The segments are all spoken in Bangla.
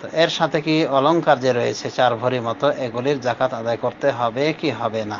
তো এর সাথে কি অলঙ্কার যে রয়েছে চার ভরি মতো এগুলির জাকাত আদায় করতে হবে কি হবে না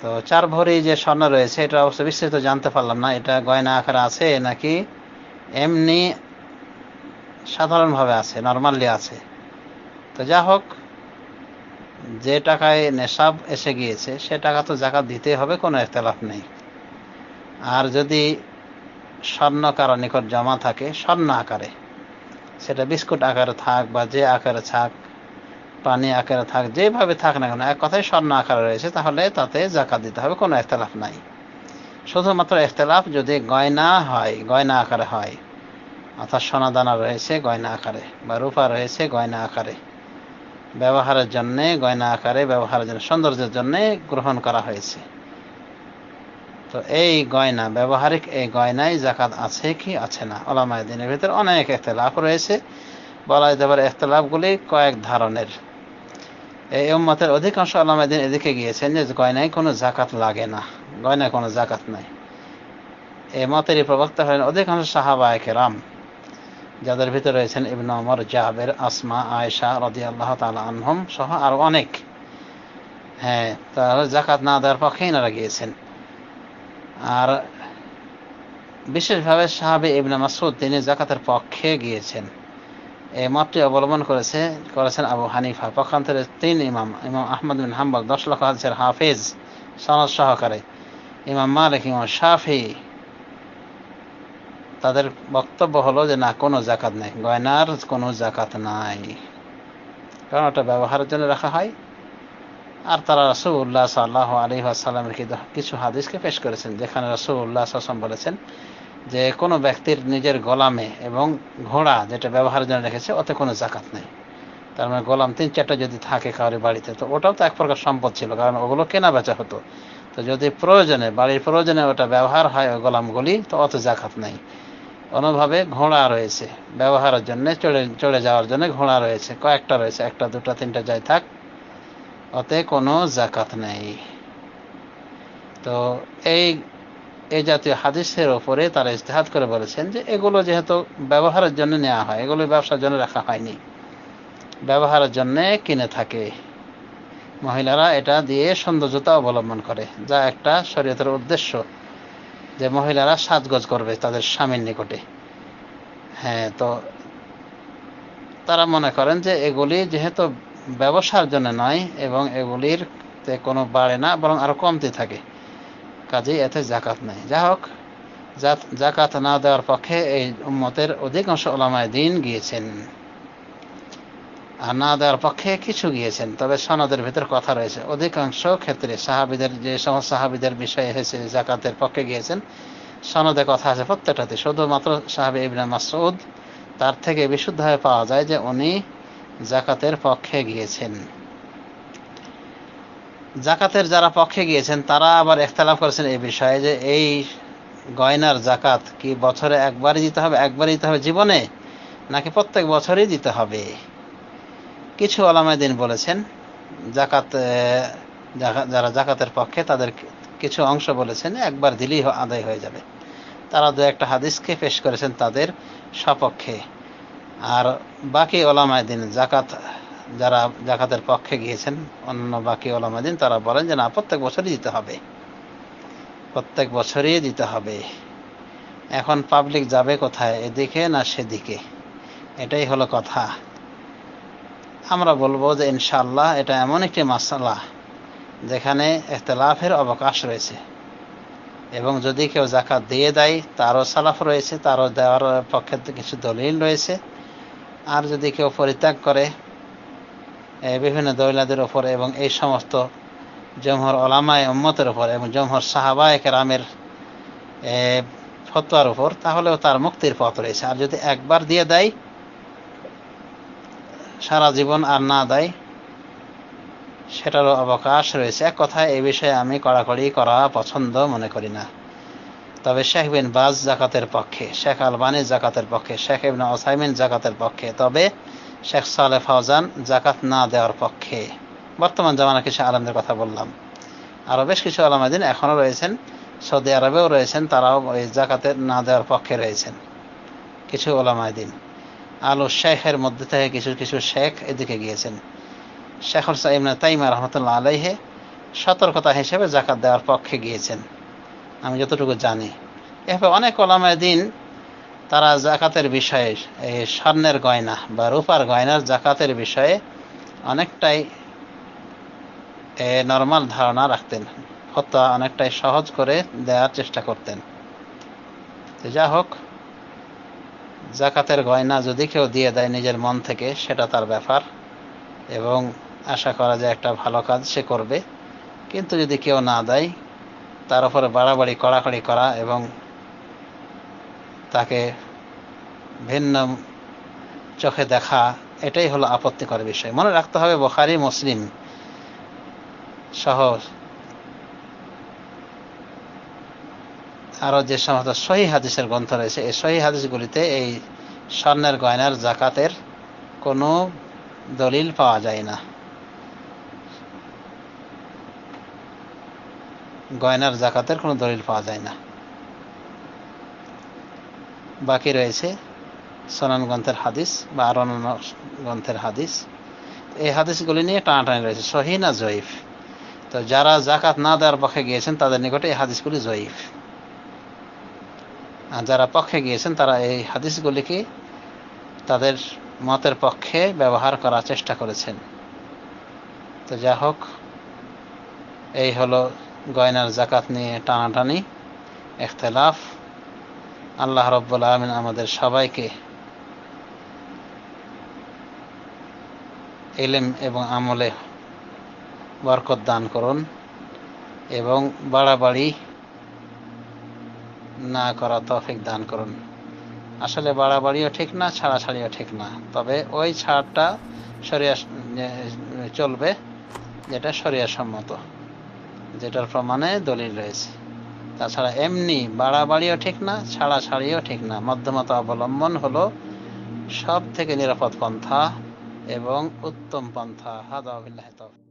তো চার ভরি যে স্বর্ণ রয়েছে এটা অবশ্য বিস্তৃত জানতে পারলাম না এটা গয়না আকারে আছে নাকি এমনি সাধারণভাবে আছে নর্মালি আছে তো যা হোক যে টাকায় নেশাব এসে গিয়েছে সে টাকা তো জাকাত দিতে হবে কোনো একতলাফ নেই আর যদি স্বর্ণকারের নিকট জমা থাকে স্বর্ণ আকারে সেটা বিস্কুট আকারে থাক বা যে আকারে থাক পানি আকারে থাক যেভাবে থাক না কেন এক কথায় স্বর্ণ আকারে রয়েছে তাহলে তাতে জাকাত দিতে হবে কোনো একতলাফ নাই শুধুমাত্র একতলাফ যদি গয়না হয় গয়না আকারে হয় অর্থাৎ সোনাদানা রয়েছে গয়না আকারে বা রূপা রয়েছে গয়না আকারে ব্যবহারের জন্যে গয়না আকারে ব্যবহারের জন্য সৌন্দর্যের জন্যে গ্রহণ করা হয়েছে তো এই গয়না ব্যবহারিক এই গয়নায় জাকাত আছে কি আছে না ওলামায় দিনের ভিতরে অনেক এখতলাফ রয়েছে বলা যেতে পারে এখতলাফগুলি কয়েক ধরনের এই উম্মতের অধিকাংশ আলামায় দিন এদিকে গিয়েছেন যে গয়নায় কোনো জাকাত লাগে না গয়নায় কোনো জাকাত নাই এই মতেরই প্রবক্তা হলেন অধিকাংশ সাহাবায় রাম যাদের ভিতরে রয়েছেন ইবন অমর জাবের আসমা আয়সা রদি আল্লাহ তালা আনহম সহ আরও অনেক হ্যাঁ তারা জাকাত না দেওয়ার পক্ষেই নারা গিয়েছেন আর বিশেষভাবে সাহাবে ইবনা মাসুদ তিনি জাকাতের পক্ষে গিয়েছেন এই মতটি অবলম্বন করেছে করেছেন আবু হানিফা পক্ষান্তরে তিন ইমাম ইমাম আহমদ বিন হাম্বল দশ লক্ষ হাদিসের হাফেজ সনদ সহকারে ইমাম মালিক ইমাম শাফি তাদের বক্তব্য হলো যে না কোনো জাকাত নাই গয়নার কোনো জাকাত নাই কারণ ওটা ব্যবহারের জন্য রাখা হয় আর তারা রসুল্লাহ সাল্লাহ আলী আসাল্লামের কিছু হাদিসকে পেশ করেছেন যেখানে রসুল্লাহ আসলাম বলেছেন যে কোনো ব্যক্তির নিজের গোলামে এবং ঘোড়া যেটা ব্যবহারের জন্য রেখেছে ওতে কোনো জাকাত নেই তার মানে গোলাম তিন চারটা যদি থাকে কারোর বাড়িতে তো ওটাও তো এক প্রকার সম্পদ ছিল কারণ ওগুলো কেনা বেচা হতো তো যদি প্রয়োজনে বাড়ির প্রয়োজনে ওটা ব্যবহার হয় ওই গোলামগুলি তো অত জাকাত নেই কোনোভাবে ঘোড়া রয়েছে ব্যবহারের জন্য চড়ে চড়ে যাওয়ার জন্য ঘোড়া রয়েছে কয়েকটা রয়েছে একটা দুটা তিনটা যাই থাক ওতে কোনো জাকাত নেই তো এই এই জাতীয় হাদিসের ওপরে তারা ইস্তেহাত করে বলেছেন যে এগুলো যেহেতু ব্যবহারের জন্য নেওয়া হয় এগুলো ব্যবসার জন্য রাখা হয়নি ব্যবহারের জন্য কিনে থাকে মহিলারা এটা দিয়ে সৌন্দর্যতা অবলম্বন করে যা একটা শরীয়তের উদ্দেশ্য যে মহিলারা সাজগজ করবে তাদের স্বামীর নিকটে হ্যাঁ তো তারা মনে করেন যে এগুলি যেহেতু ব্যবসার জন্য নয় এবং এগুলির কোনো বাড়ে না বরং আরও কমতে থাকে কাজেই এতে জাকাত নেই যা হোক জাকাত না দেওয়ার পক্ষে এই উম্মতের অধিকাংশ ওলামায় দিন গিয়েছেন আর না দেওয়ার পক্ষে কিছু গিয়েছেন তবে সনদের ভেতর কথা রয়েছে অধিকাংশ ক্ষেত্রে সাহাবিদের যে সমস্ত সাহাবিদের বিষয়ে হয়েছে জাকাতের পক্ষে গিয়েছেন সনদে কথা আছে প্রত্যেকটাতে শুধুমাত্র সাহাবি ইবনা মাসুদ তার থেকে বিশুদ্ধভাবে পাওয়া যায় যে উনি জাকাতের পক্ষে গিয়েছেন জাকাতের যারা পক্ষে গিয়েছেন তারা আবার একতলাফ করেছেন এই বিষয়ে যে এই গয়নার জাকাত কি বছরে একবারই দিতে হবে একবারই দিতে হবে জীবনে নাকি প্রত্যেক বছরই দিতে হবে কিছু দিন বলেছেন জাকাত যারা জাকাতের পক্ষে তাদের কিছু অংশ বলেছেন একবার দিলেই আদায় হয়ে যাবে তারা দু একটা হাদিসকে পেশ করেছেন তাদের সপক্ষে আর বাকি ওলামায় দিন জাকাত যারা জাকাতের পক্ষে গিয়েছেন অন্য বাকি ওলামায় দিন তারা বলেন যে না প্রত্যেক বছরই দিতে হবে প্রত্যেক বছরই দিতে হবে এখন পাবলিক যাবে কোথায় এদিকে না সেদিকে এটাই হলো কথা আমরা বলবো যে ইনশাল্লাহ এটা এমন একটি মাসালা যেখানে এখতলাফের অবকাশ রয়েছে এবং যদি কেউ জাকাত দিয়ে দেয় তারও সালাফ রয়েছে তারও দেওয়ার পক্ষে কিছু দলিল রয়েছে আর যদি কেউ পরিত্যাগ করে বিভিন্ন দৈলাদের ওপরে এবং এই সমস্ত জমহর ওলামায় উম্মতের ওপর এবং জমহর সাহাবায়ক রামের ফতোয়ার উপর তাহলেও তার মুক্তির পথ রয়েছে আর যদি একবার দিয়ে দেয় সারা জীবন আর না দেয় সেটারও অবকাশ রয়েছে এক কথায় এ বিষয়ে আমি কড়াকড়ি করা পছন্দ মনে করি না তবে শেখ বিন বাজ জাকাতের পক্ষে শেখ আলবানি জাকাতের পক্ষে শেখ ইবিন ওসাইমিন জাকাতের পক্ষে তবে শেখ সালে ফাউজান জাকাত না দেওয়ার পক্ষে বর্তমান জামানা কিছু আলমদের কথা বললাম আরও বেশ কিছু আলমাদিন এখনও রয়েছেন সৌদি আরবেও রয়েছেন তারাও ওই জাকাতের না দেওয়ার পক্ষে রয়েছেন কিছু ওলামায়দিন আলু শেখের মধ্যে থেকে কিছু কিছু শেখ এদিকে গিয়েছেন শেখর সাইমনা তাইমা রহমতুল্লাহ আলাইহে সতর্কতা হিসেবে জাকাত দেওয়ার পক্ষে গিয়েছেন আমি যতটুকু জানি এরপর অনেক ওলামায় দিন তারা জাকাতের বিষয়ে এই স্বর্ণের গয়না বা রূপার গয়নার জাকাতের বিষয়ে অনেকটাই নর্মাল ধারণা রাখতেন হত্যা অনেকটাই সহজ করে দেওয়ার চেষ্টা করতেন তো যা হোক জাকাতের গয়না যদি কেউ দিয়ে দেয় নিজের মন থেকে সেটা তার ব্যাপার এবং আশা করা যায় একটা ভালো কাজ সে করবে কিন্তু যদি কেউ না দেয় তার উপরে বাড়াবাড়ি কড়াকড়ি করা এবং তাকে ভিন্ন চোখে দেখা এটাই হলো আপত্তিকর বিষয় মনে রাখতে হবে বখারি মুসলিম সহ আরও যে সমস্ত সহি হাদিসের গ্রন্থ রয়েছে এই সহি হাদিসগুলিতে এই স্বর্ণের গয়নার জাকাতের কোনো দলিল পাওয়া যায় না গয়নার জাকাতের কোনো দলিল পাওয়া যায় না বাকি রয়েছে সোনান গ্রন্থের হাদিস বা আর অন্যান্য গ্রন্থের হাদিস এই হাদিসগুলি নিয়ে টানাটানি রয়েছে সহি না জয়ীফ তো যারা জাকাত না দেওয়ার পক্ষে গিয়েছেন তাদের নিকটে এই হাদিসগুলি জয়ীফ আর যারা পক্ষে গিয়েছেন তারা এই হাদিসগুলিকে তাদের মতের পক্ষে ব্যবহার করার চেষ্টা করেছেন তো যা হোক এই হলো গয়নার জাকাত নিয়ে টানাটানি এখতলাফ আল্লাহ রব্বুল আলমিন আমাদের সবাইকে এলেম এবং আমলে বরকত দান করুন এবং বাড়াবাড়ি না করা তফিক দান করুন আসলে বাড়াবাড়িও ঠিক না ছাড়াছাড়িও ঠিক না তবে ওই ছাড়টা সরিয়া চলবে যেটা সরিয়া সম্মত যেটার প্রমাণে দলিল রয়েছে তাছাড়া এমনি বাড়াবাড়িও ঠিক না ছাড়া ছাড়িও ঠিক না মধ্যমতা অবলম্বন হলো সব থেকে নিরাপদ পন্থা এবং উত্তম পন্থা হাদাবিল্লাহ তফ